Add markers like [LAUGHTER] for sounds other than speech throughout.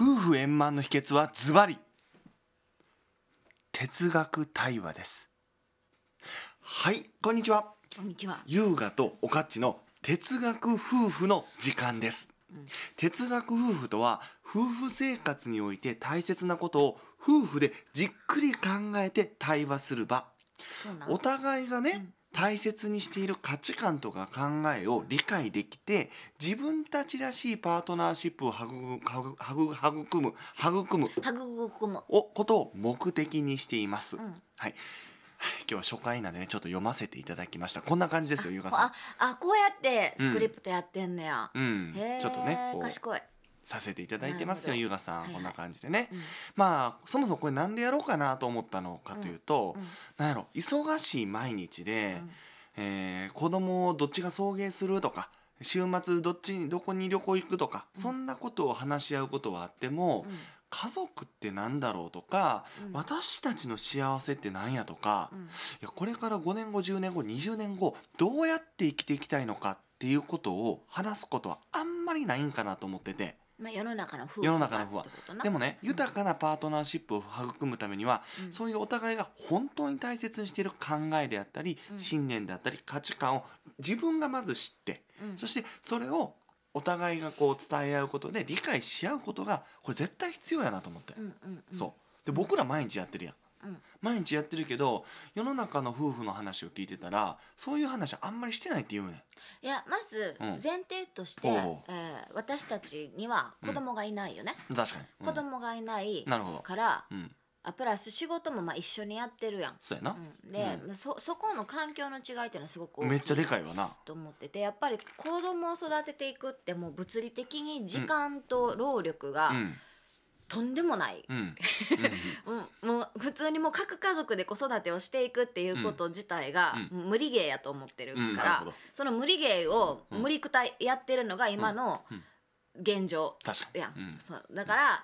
夫婦円満の秘訣はズバリ哲学対話ですはいこんにちはこんにちは優雅とおかっちの哲学夫婦の時間です、うん、哲学夫婦とは夫婦生活において大切なことを夫婦でじっくり考えて対話する場お互いがね、うん大切にしている価値観とか考えを理解できて自分たちらしいパートナーシップを育む育む育む育むをことを目的にしています。うん、はい今日は初回なんでねちょっと読ませていただきましたこんな感じですよゆうかさんああこうやってスクリプトやってんねや、うん、うん、ちょっとね賢いさせていただいてますよ優雅さん、はいはい、こんな感じでね、うん、まあそもそもこれなんでやろうかなと思ったのかというと、うん、なんやろ忙しい毎日で、うん、えー、子供をどっちが送迎するとか週末どっちにどこに旅行行くとか、うん、そんなことを話し合うことはあっても、うん、家族って何だろうとか、うん、私たちの幸せって何やとか、いやこれから5年後10年後20年後どうやって生きていきたいのかっていうことを話すことはあんまりないんかなと思ってて。まあ、世の中の不世の中の不安でもね、豊かなパートナーシップを育むためには、うん、そういうお互いが本当に大切にしている考えであったり、うん、信念であったり価値観を自分がまず知って、そしてそれをお互いがこう伝え合うことで理解し合うことがこれ絶対必要やなと思って、そうで僕ら毎日やってるやん、うん毎日やってるけど世の中の夫婦の話を聞いてたらそういう話あんまりしてないって言うねんいやまず前提として、ほえー私たちには子供がいないよね、確かに、うん子供がいないなるほどからうんあプラス仕事もまあ一緒にやってるやん、そうやな、うん、で、うそそこの環境の違いっていうのはすごく大きいめっちゃでかいわなと思っててやっぱり子供を育てていくってもう物理的に時間と労力がうんとんでもない、うん [LAUGHS] もう普通にもう各家族で子育てをしていくっていうこと自体が無理ゲーやと思ってるから、うん、その無理ゲーを無理くたやってるのが今の現状や、そうだから、うん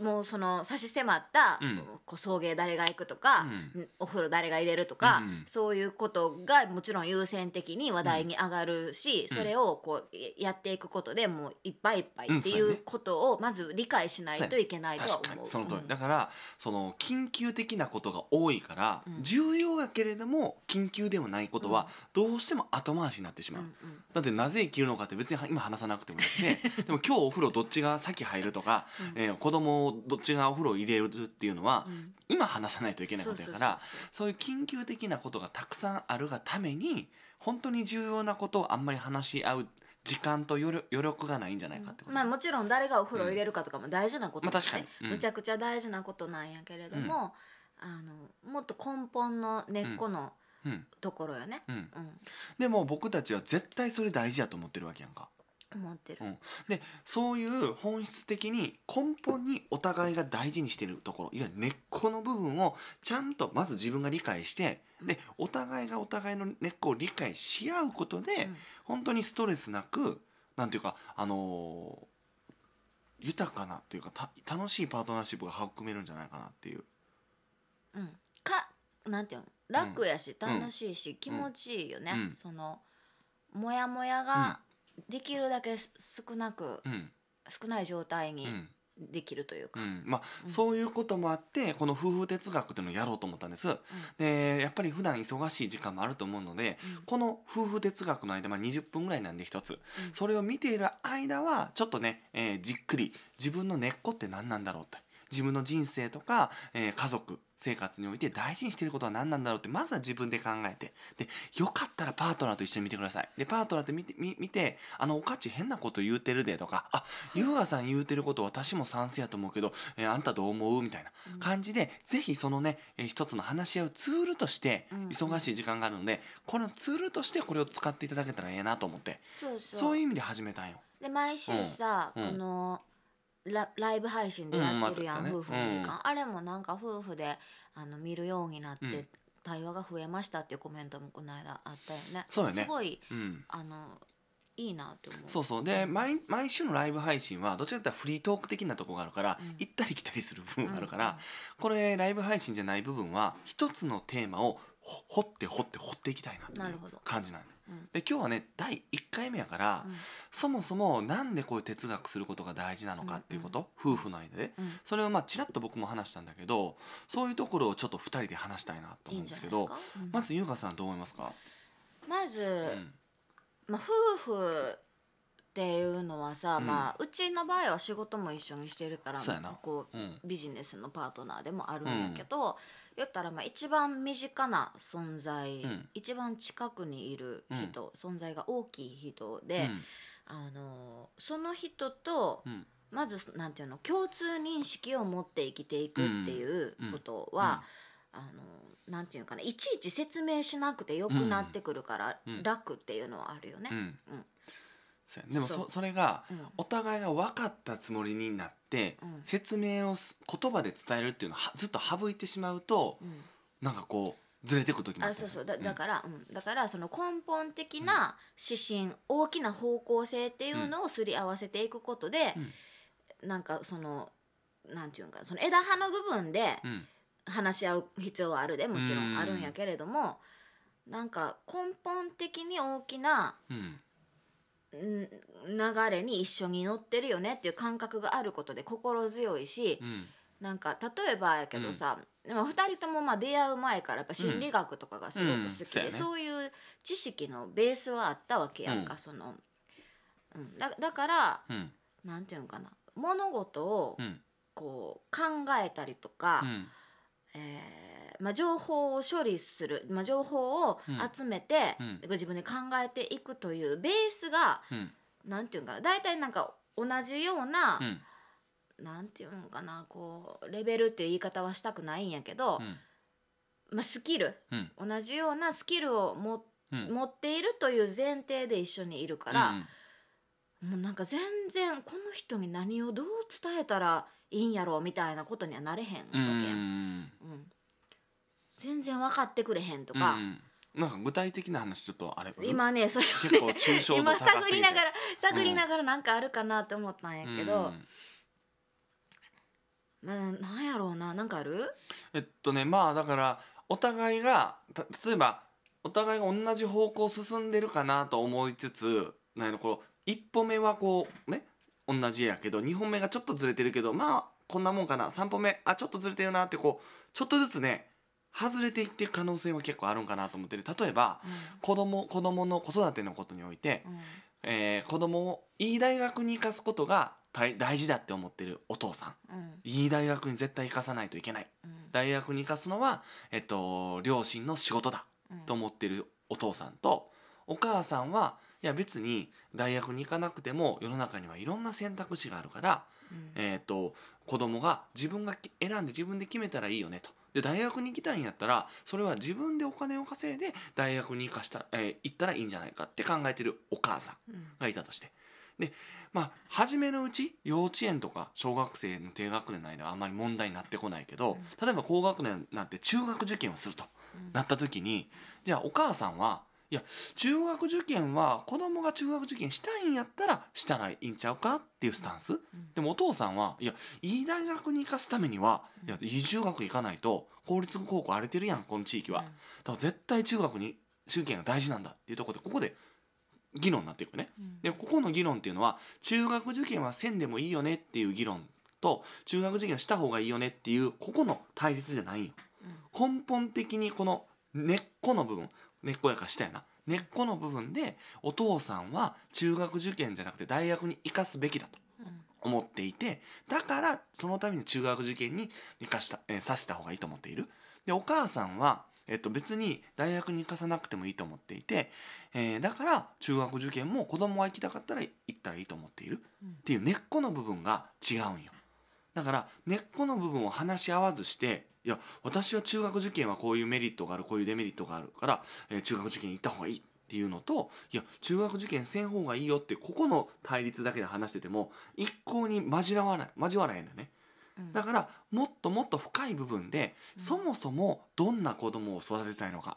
もうその差し迫った、うん、こう送迎誰が行くとか、うん、お風呂誰が入れるとか、うん、そういうことがもちろん優先的に話題に上がるし、それをこうやっていくことでもういっぱいいっぱいっていうことをまず理解しないといけないとは思う。その通り、だからその緊急的なことが多いから、重要やけれども緊急でもないことはどうしても後回しになってしまう。うんうん、だってなぜ生きるのかって別に今話さなくてもよくてでも今日お風呂どっちが先入るとか、うんえー、子供どっちがお風呂を入れるっていうのは、うん、今話さないといけないことやからそういう緊急的なことがたくさんあるがために本当に重要なことをあんまり話し合う時間と余力がないんじゃないかってこと、うん、まあ、もちろん誰がお風呂入れるかとかも大事なこと、むちゃくちゃ大事なことなんやけれども、あのもっと根本の根っこの、ところよね、うんでも僕たちは絶対それ大事やと思ってるわけやんか。思ってる、うん、でそういう本質的に根本にお互いが大事にしてるところいわゆる根っこの部分をちゃんとまず自分が理解してでお互いがお互いの根っこを理解し合うことで、うん、本当にストレスなくなんていうかあのー、豊かなというか楽しいパートナーシップが育めるんじゃないかなっていう。うん、かなんていうの楽やし、楽しいし、気持ちいいよね、うん、そのもやもやが、できるだけ少なく、うん、少ない状態にできるというか、うんうん、まあ、そういうこともあってこの夫婦哲学っていうのをやろうと思ったんです、でやっぱり普段忙しい時間もあると思うので、この夫婦哲学の間、まあ、20分ぐらいなんで1つ、それを見ている間はちょっとね、えー、じっくり自分の根っこって何なんだろうって自分の人生とか、えー、家族生活において大事にしてることは何なんだろうってまずは自分で考えてでよかったらパートナーと一緒に見てくださいでパートナーって見て見てあのおかち変なこと言うてるでとかあ優雅さん言うてること私も賛成やと思うけど、えー、あんたどう思うみたいな感じで、うん、ぜひそのね、えー、一つの話し合うツールとして忙しい時間があるので、うん、このツールとしてこれを使っていただけたらええなと思ってそういう意味で始めたんよ。で毎週さ、うん、この、うんラライブ配信でやってるやん、うんね、夫婦の時間、うん、あれもなんか夫婦であの見るようになって、対話が増えましたっていうコメントもこの間あったよねそうよねすごい、あのいいなって思うそうそうで毎毎週のライブ配信はどちらかというとフリートーク的なとこがあるから、行ったり来たりする部分があるから、これライブ配信じゃない部分は一つのテーマを掘って掘って掘っていきたいなっていう感じなうん、で今日はね第1回目やから、うん、そもそも何でこういう哲学することが大事なのかっていうこと、うんうん、夫婦の間で、うん、それをまあちらっと僕も話したんだけどそういうところをちょっと2人で話したいなと思うんですけど、うん、まず優香さんどう思いますかまず、まあ、夫婦っていうのはさ、うん、まあ、うちの場合は仕事も一緒にしてるからこう、ビジネスのパートナーでもあるんやけど、言ったらまあ一番身近な存在、うん、一番近くにいる人、うん、存在が大きい人で、うん、あのその人と、まずなんていうの共通認識を持って生きていくっていうことは、あのなんていうかないちいち説明しなくてよくなってくるから楽っていうのはあるよね。うんそでもそそれがお互いが分かったつもりになって、うん、説明を言葉で伝えるっていうのをずっと省いてしまうと、うん、なんかこうずれてく時もあそうそうだだから、うん、だからその根本的な指針、大きな方向性っていうのをすり合わせていくことで、うん、なんかそのなんていうかその枝葉の部分で話し合う必要はあるでもちろんあるんやけれども、うん、なんか根本的に大きな、うん流れに一緒に乗ってるよねっていう感覚があることで心強いし、うん、なんか例えばやけどさ、うん、でも2人ともまあ出会う前からやっぱ心理学とかがすごく好きで、うんうんそうね、そういう知識のベースはあったわけやんか、その、うん、だだから、うん、て言うのかな物事をこう考えたりとか、えーまあ、情報を処理する、まあ、情報を集めて、うん自分で考えていくというベースが、うん、なんていうんかな大体なんか同じような、うん、なんていうんかなこうレベルっていう言い方はしたくないんやけど、まあ、スキル、同じようなスキルをも、持っているという前提で一緒にいるから、もうなんか全然この人に何をどう伝えたらいいんやろうみたいなことにはなれへんわけやん。うん全然分かってくれへんとか、うんなんか具体的な話ちょっとあれ今ねそれ結構を、ね、今探りながら探りながらなんかあるかなって思ったんやけど、うん、まあなんやろうななんかあるえっとねまあだからお互いが例えばお互いが同じ方向進んでるかなと思いつつなんのこう一歩目はこうね同じやけど二本目がちょっとずれてるけどまあこんなもんかな三歩目あちょっとずれてるなってこうちょっとずつね外れていってる可能性は結構あるんかなと思ってる例えば、うん、子供子供の子育てのことにおいて、うん、えー、子供をいい大学に行かすことが大事だって思ってるお父さん、うん、いい大学に絶対行かさないといけない、うん、大学に行かすのは、えっと、両親の仕事だと思ってるお父さんと、お母さんはいや別に大学に行かなくても世の中にはいろんな選択肢があるから、うん、えーと子供が自分が選んで自分で決めたらいいよねとで大学に行きたいんやったらそれは自分でお金を稼いで大学に行かした、えー、行ったらいいんじゃないかって考えてるお母さんがいたとして。でまあ初めのうち幼稚園とか小学生の低学年の間はあんまり問題になってこないけど、例えば高学年になって中学受験をするとなった時に、じゃあお母さんはいや中学受験は子供が中学受験したいんやったらしたらいいんちゃうかっていうスタンス、うん、でもお父さんはいやいい大学に行かすためには、うん、いやい中学行かないと公立高校荒れてるやんこの地域は、うん、だから絶対中学に受験が大事なんだっていうとこでここで議論になっていくね、でここの議論っていうのは中学受験はせんでもいいよねっていう議論と中学受験をした方がいいよねっていうここの対立じゃないよ、根本的にこの根っこの部分根っこやかしたやな根っこの部分でお父さんは中学受験じゃなくて大学に生かすべきだと思っていてだからそのために中学受験に生かした、えー、させた方がいいと思っている。でお母さんはえっと、別に大学に行かさなくてもいいと思っていて、えー、だから中学受験も子供が行きたかったら行ったらいいと思っているっていう根っこの部分が違うんよ。だから根っこの部分を話し合わずしていや私は中学受験はこういうメリットがあるこういうデメリットがあるから、えー、中学受験行った方がいいっていうのといや中学受験せん方がいいよってここの対立だけで話してても一向に交わらない交わらへんだねだからもっともっと深い部分で、そもそもどんな子供を育てたいのか、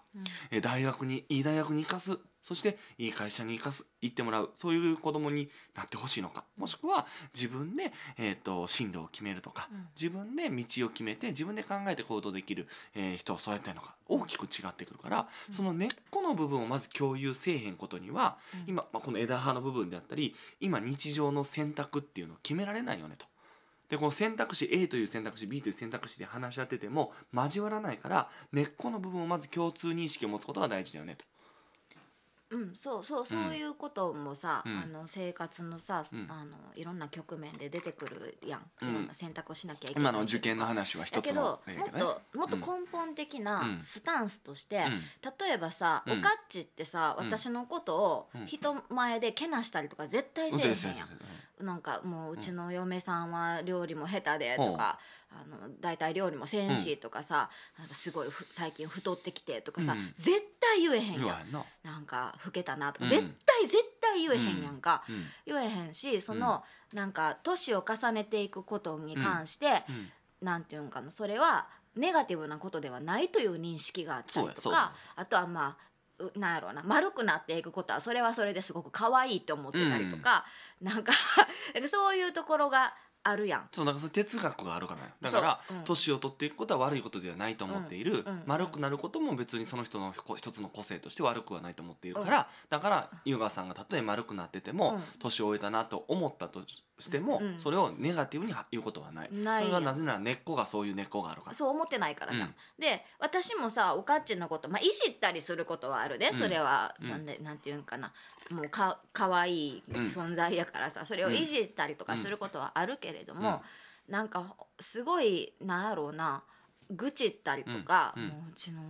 うん、大学にいい大学に行かすそしていい会社に行かす行ってもらうそういう子供になってほしいのかもしくは自分で、えーと、進路を決めるとか、うん、自分で道を決めて自分で考えて行動できる、えー、人を育てたいのか大きく違ってくるから、うん、その根っこの部分をまず共有せえへんことには、今、まあ、この枝葉の部分であったり今日常の選択っていうのを決められないよねと。で、この選択肢 A という選択肢、B という選択肢で話し合ってても交わらないから、根っこの部分をまず共通認識を持つことが大事だよねと。うん、そうそうそういうこともさ、うん、あの生活のさ、うん、あのいろんな局面で出てくるやん、うん、いろんな選択をしなきゃいけない今の受験の話は一つのだけど、もっともっと根本的なスタンスとして、例えばさ、おかっちってさ私のことを人前でけなしたりとか絶対せえへんやん。なんかもううちの嫁さんは料理も下手でとか、うん、あの大体料理もせんしとかさ、うん、なんかすごい最近太ってきてとかさ、うん、絶対言えへんやんなんか老けたなとか、絶対絶対言えへんやんか、言えへんしその、うん、なんか年を重ねていくことに関して、うん、なんていうんかなそれはネガティブなことではないという認識があったりとかあとはまあなんやろうな丸くなっていくことはそれはそれですごく可愛いって思ってたりとか、うん、なんか [LAUGHS] そういうところがあるやんそうだから哲学があるからだから年、うん、を取っていくことは悪いことではないと思っている、うん、丸くなることも別にその人の一つの個性として悪くはないと思っているから、うん、だから優雅さんがたとえ丸くなってても年、を終えたなと思ったとしても、それをネガティブに言うことはない、それはなぜなら根っこがそういう根っこがあるからそう思ってないからな、うん、で私もさおかっちのこと、まあ、いじったりすることはあるで、ね、それは、うん、なんでなんていうんかなもうかかわいい存在やからさそれをいじったりとかすることはあるけれども、うん、なんかすごいなんやろうな愚痴ったりとか、もううちの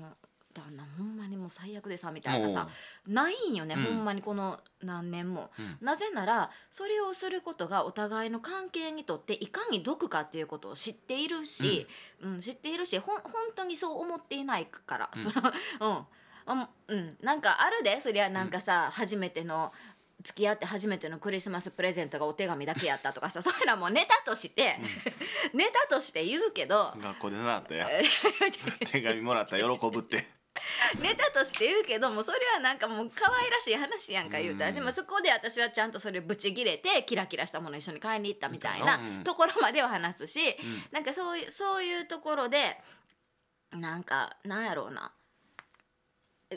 あんなほんまにもう最悪でさみたいなさないんよね、うん、ほんまにこの何年も、うん、なぜならそれをすることがお互いの関係にとっていかに毒かっていうことを知っているし、うん、うん、知っているしほ本当にそう思っていないから、それうんうん、なんかあるでそりゃなんかさ、初めての付き合って初めてのクリスマスプレゼントがお手紙だけやったとかさそういうのはもうネタとして、うん、[LAUGHS] ネタとして言うけど学校で習ったや [LAUGHS] 手紙もらった喜ぶって [LAUGHS] ネタとして言うけどもそれはなんかもう可愛らしい話やんか言うたら、でもそこで私はちゃんとそれブチギレてキラキラしたもの一緒に買いに行ったみたいなところまでは話すし、うなんかそういうそういうところでなんかなんやろうな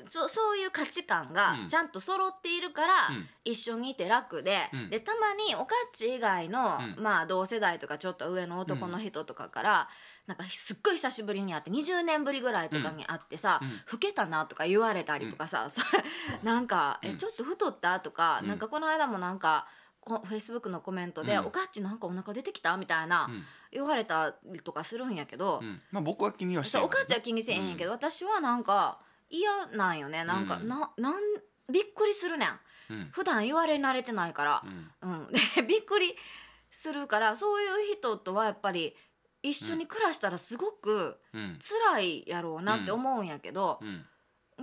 そそういう価値観がちゃんと揃っているから、一緒にいて楽でうん、でたまにおかっち以外の、うん、まあ同世代とかちょっと上の男の人とかから「なんかすっごい久しぶりに会って20年ぶりぐらいとかに会ってさ「うん、老けたな」とか言われたりとかさ、うん、なんか、え「ちょっと太った?」とか、うん、なんかこの間もなんか。こフェイスブックのコメントで「うん、おかっちなんかお腹出てきた?」みたいな、うん、言われたりとかするんやけど、うん、まあ、僕は気にはしてない、ね、おかっちは気にせえへんけど、私はなんか嫌なんよねなんか、ななんびっくりするねん、うん、普段言われ慣れてないから、うんでびっくりするからそういう人とはやっぱり一緒に暮らしたらすごく辛いやろうなって思うんやけど、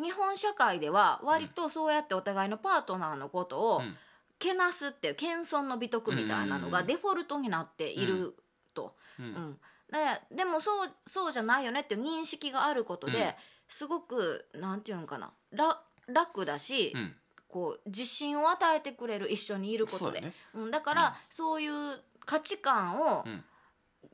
日本社会では割とそうやってお互いのパートナーのことをけなすっていう謙遜の美徳みたいなのがデフォルトになっていると。うんででもそうそうじゃないよねっていう認識があることで、すごくなんていうんかな楽だし、こう自信を与えてくれる一緒にいることでう、ね、うん、だから、そういう価値観を、うん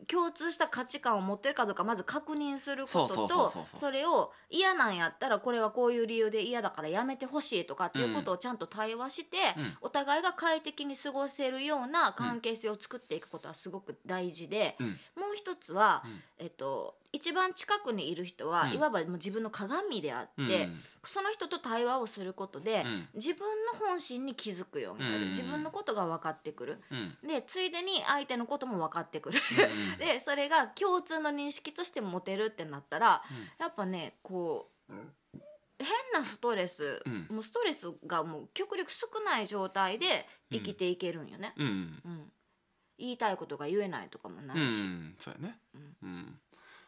共通した価値観を持ってるかどうかまず確認することとそれを嫌なんやったらこれはこういう理由で嫌だからやめてほしいとかっていうことをちゃんと対話して、うん、お互いが快適に過ごせるような関係性を作っていくことはすごく大事で、うん、もう一つは、えっと一番近くにいる人は、うんいわばもう自分の鏡であって、うんその人と対話をすることで、うん自分の本心に気づくようになる、うん自分のことが分かってくるうんでついでに相手のことも分かってくる、うん [LAUGHS] でそれが共通の認識として持てるってなったら、うんやっぱねこう変なストレス、うんもうストレスがもう極力少ない状態で生きていけるんよね、うんうん言いたいことが言えないとかもないし、うんそうやねうんうん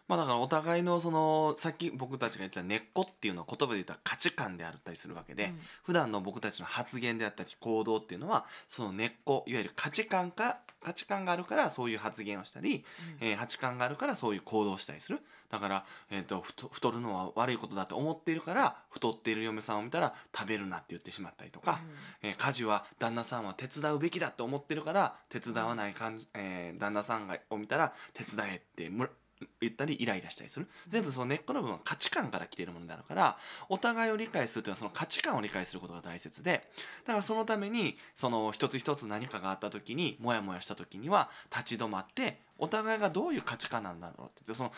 まあだからお互いのそのさっき僕たちが言った根っこっていうのは言葉で言ったら価値観であったりするわけで、うん、普段の僕たちの発言であったり行動っていうのはその根っこいわゆる価値観か価値観があるからそういう発言をしたり、うん、えー、価値観があるからそういう行動をしたりするだから、えーと、太るのは悪いことだと思っているから太っている嫁さんを見たら食べるなって言ってしまったりとか、うん、えー、家事は旦那さんは手伝うべきだと思ってるから手伝わない感じ、えー、旦那さんがを見たら手伝えってむ言ったりイライラしたりする全部その根っこの部分は価値観から来ているものなのからお互いを理解するというのはその価値観を理解することが大切でだからそのためにその一つ一つ何かがあった時にモヤモヤした時には立ち止まってお互いがどういう価値観なんだろうってその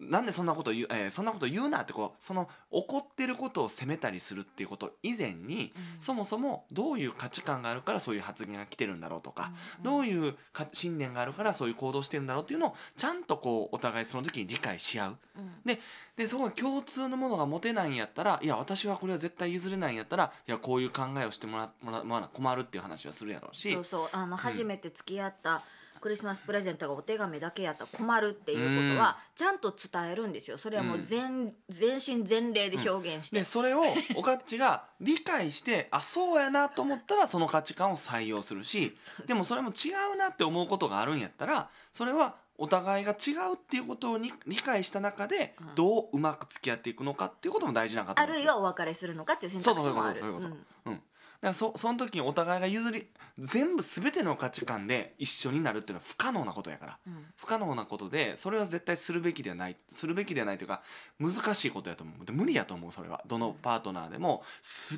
なんでそんなこと言う、えー、そんなこと言うなってこうその怒ってることを責めたりするっていうこと以前に、うん、そもそもどういう価値観があるからそういう発言が来てるんだろうとか、うんうん、どういう信念があるからそういう行動してるんだろうっていうのをちゃんとこうお互いその時に理解し合う。うん、ででそこが共通のものが持てないんやったらいや私はこれは絶対譲れないんやったらいやこういう考えをしてもらもらわな困るっていう話はするやろうし。そうそうあの初めて付き合った、うんクリスマスプレゼントがお手紙だけやったら困るっていうことはちゃんと伝えるんですよそれはもう全,、全身全霊で表現して、うん、それをおかっちが理解してあそうやなと思ったらその価値観を採用するしでもそれも違うなって思うことがあるんやったらそれはお互いが違うっていうことをに理解した中でどううまく付き合っていくのかっていうことも大事なかうん、あるいはお別れするのかっていう選択肢もある。そうそうそうそういうこと。ううんらそその時にお互いが譲り全部全ての価値観で一緒になるっていうのは不可能なことやから、うん、不可能なことでそれは絶対するべきではないするべきではないというか難しいことやと思うで無理やと思うそれはどのパートナーでも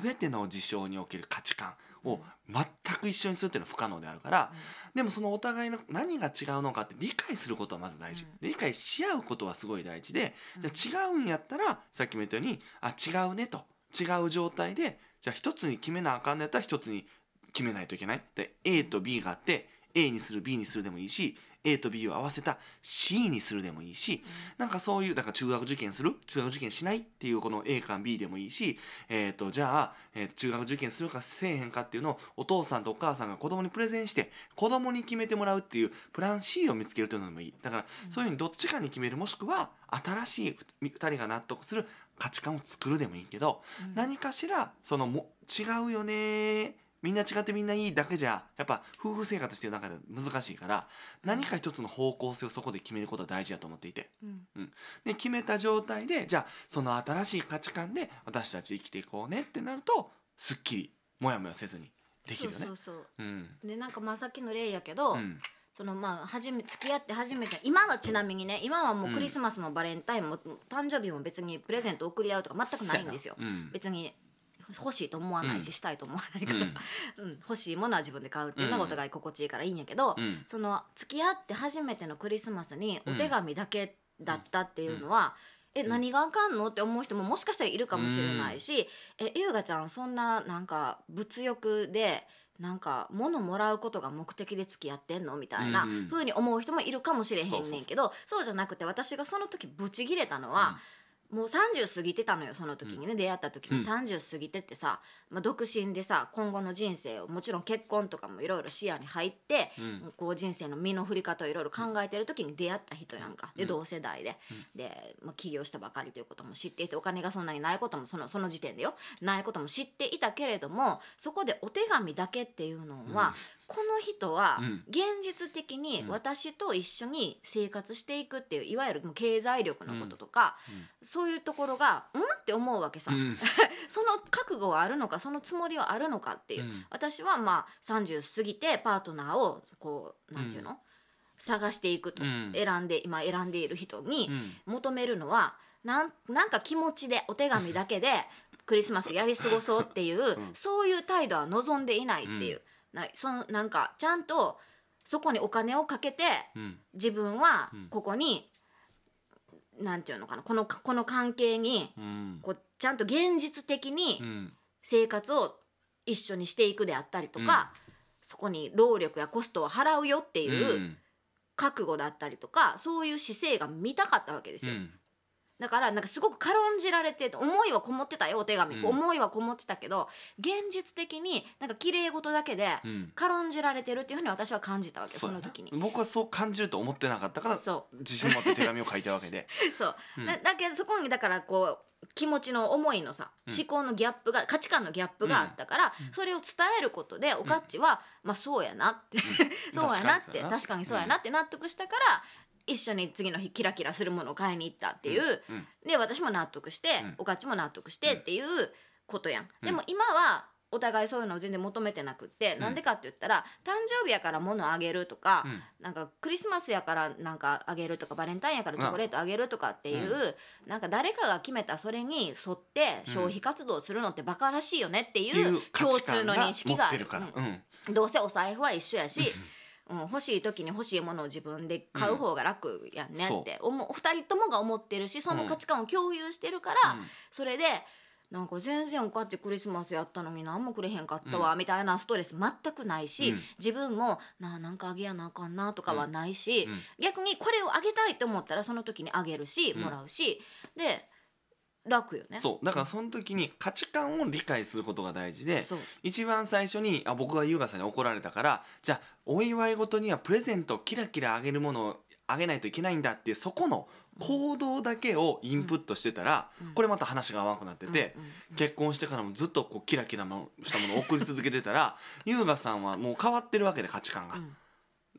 全ての事象における価値観を全く一緒にするっていうのは不可能であるから、うん、でもそのお互いの何が違うのかって理解することはまず大事、うん、理解し合うことはすごい大事で、じゃ違うんやったらさっきも言ったようにあ違うねと違う状態でじゃあ一つに決めなあかんのやったら一つに決めないといけないで A と B があって A にする B にするでもいいし A と B を合わせた C にするでもいいし、なんかそういうだから中学受験する中学受験しないっていうこの A か B でもいいし、えー、とじゃあ、えー、中学受験するかせえへんかっていうのをお父さんとお母さんが子供にプレゼンして子供に決めてもらうっていうプラン C を見つけるというのもいいだからそういうふうにどっちかに決めるもしくは新しい2人が納得する価値観を作るでもいいけど、うん、何かしらそのも違うよねみんな違ってみんないいだけじゃやっぱ夫婦生活してる中で難しいから何か一つの方向性をそこで決めることは大事だと思っていて、うん、うん、で決めた状態でじゃあその新しい価値観で私たち生きていこうねってなるとすっきりモヤモヤせずにできるよね。うん、でなんかさっきの例やけど、うん、そのまあ初め付き合って初めて今はちなみにね今はもうクリスマスもバレンタインも、誕生日も別にプレゼント送り合うとか全くないんですよ、うん、別に欲しいと思わないし、うん、したいと思わないから、うん [LAUGHS] うん、欲しいものは自分で買うっていうのがお互い心地いいからいいんやけど、その付き合って初めてのクリスマスにお手紙だけだったっていうのは、え何があかんのって思う人ももしかしたらいるかもしれないし、え優雅ちゃんそんななんか物欲でなんか物もらうことが目的で付き合ってんのみたいなふうに思う人もいるかもしれへんねんけど、そうじゃなくて私がその時ブチギレたのは、もう30過ぎてたのよその時にね、出会った時に30過ぎてってさ、まあ、独身でさ今後の人生をもちろん結婚とかもいろいろ視野に入って、うんこう人生の身の振り方をいろいろ考えてる時に出会った人やんかで同世代で、で、まあ、起業したばかりということも知っていてお金がそんなにないこともそのその時点でよないことも知っていたけれどもそこでお手紙だけっていうのは、この人は現実的に私と一緒に生活していくっていういわゆる経済力のこととか、そういうところが「うん?」って思うわけさ、[LAUGHS] その覚悟はあるのかそのつもりはあるのかっていう、私はまあ30過ぎてパートナーをこうなんていうの、探していくと、選んで今選んでいる人に求めるのはなんなんか気持ちでお手紙だけでクリスマスやり過ごそうっていう、そういう態度は望んでいないっていう。ないそのなんかちゃんとそこにお金をかけて、うん自分はここに、なんていうのかなこのこの関係にうんこうちゃんと現実的に生活を一緒にしていくであったりとか、そこに労力やコストを払うよっていう覚悟だったりとかそういう姿勢が見たかったわけですうよ。んだからなんかすごく軽んじられて思いはこもってたよお手紙、うん思いはこもってたけど現実的になんか綺麗事だけで軽んじられてるっていうふうに私は感じたわけそその時に。僕はそう感じると思ってなかったから自信持って手紙を書いたわけで [LAUGHS] そう、うんだだけどそこにだからこう気持ちの思いのさ、思考のギャップが価値観のギャップがあったから、それを伝えることでおかっちは、まあそうやなって、[LAUGHS] そうやなって確かにそうやなって納得したから、一緒に次の日キラキラするものを買いに行ったっていう、で私も納得して、おかちも納得してっていうことやん。でも今はお互いそういうのを全然求めてなくってな、うんでかって言ったら誕生日やから物あげるとか、うん、なんかクリスマスやからなんかあげるとかバレンタインやからチョコレートあげるとかっていう、うん、なんか誰かが決めたそれに沿って消費活動するのってバカらしいよねっていう共通の認識がどうせお財布は一緒やしうん、欲しい時に欲しいものを自分で買う方が楽やんねって思、うん、2人ともが思ってるしその価値観を共有してるから、うん、それでなんか全然おかっちクリスマスやったのに何もくれへんかったわ、みたいなストレス全くないし、うん、自分もなあなんかあげやなあかんなとかはないし、逆にこれをあげたいと思ったらその時にあげるし、もらうしで楽よねそうだからその時に価値観を理解することが大事で一番最初にあ僕が優雅さんに怒られたからじゃあお祝い事にはプレゼントキラキラあげるものをあげないといけないんだってそこの行動だけをインプットしてたら、うん、これまた話が合わなくなってて、うんうんうん、結婚してからもずっとこうキラキラしたものを送り続けてたら [LAUGHS] 優雅さんはもう変わってるわけで価値観が。うん、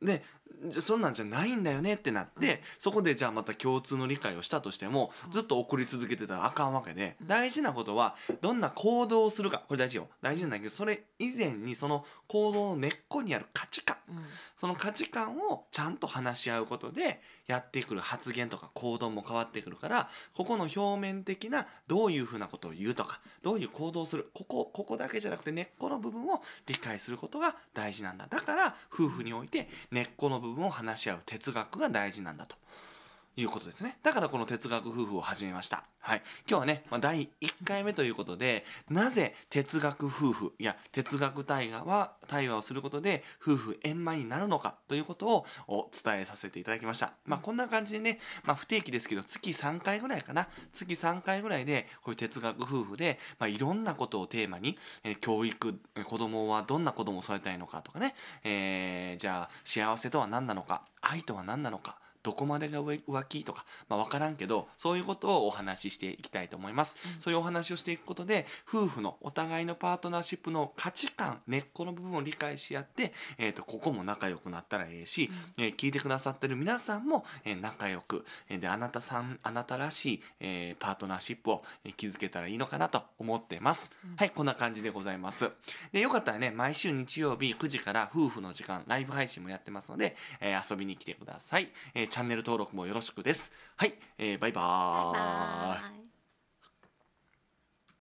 でじゃそんなんじゃないんだよねってなってそこでじゃあまた共通の理解をしたとしてもずっと送り続けてたらあかんわけで大事なことはどんな行動をするかこれ大事よ大事なんだけどそれ以前にその行動の根っこにある価値観その価値観をちゃんと話し合うことでやってくる発言とか行動も変わってくるからここの表面的などういうふうなことを言うとかどういう行動をするここここだけじゃなくて根っこの部分を理解することが大事なんだだから夫婦において根っこの部分を話し合う哲学が大事なんだということですね。だからこの哲学夫婦を始めました。はい。今日はね、まあ、第1回目ということで、なぜ哲学夫婦、いや、哲学対話は、対話をすることで夫婦円満になるのかということをお伝えさせていただきました。まあ、こんな感じでね、まあ、不定期ですけど、月3回ぐらいかな。月3回ぐらいで、こういう哲学夫婦で、まあ、いろんなことをテーマに、えー、教育、子供はどんな子供を育てたいのかとかね、えー、じゃあ、幸せとは何なのか、愛とは何なのか、どこまでが浮気とか、まあ、分からんけどそういうことをお話ししていきたいと思います、うん、そういうお話をしていくことで夫婦のお互いのパートナーシップの価値観根っこの部分を理解し合って、えー、とここも仲良くなったらええし、うん、えー、聞いてくださってる皆さんも、えー、仲良く、えであなたさんあなたらしい、えー、パートナーシップを築けたらいいのかなと思ってます、うん、はいこんな感じでございますでよかったらね毎週日曜日9時から夫婦の時間ライブ配信もやってますので、えー、遊びに来てください、えーー、チャンネル登録もよろしくですはい、えー、バイバーイ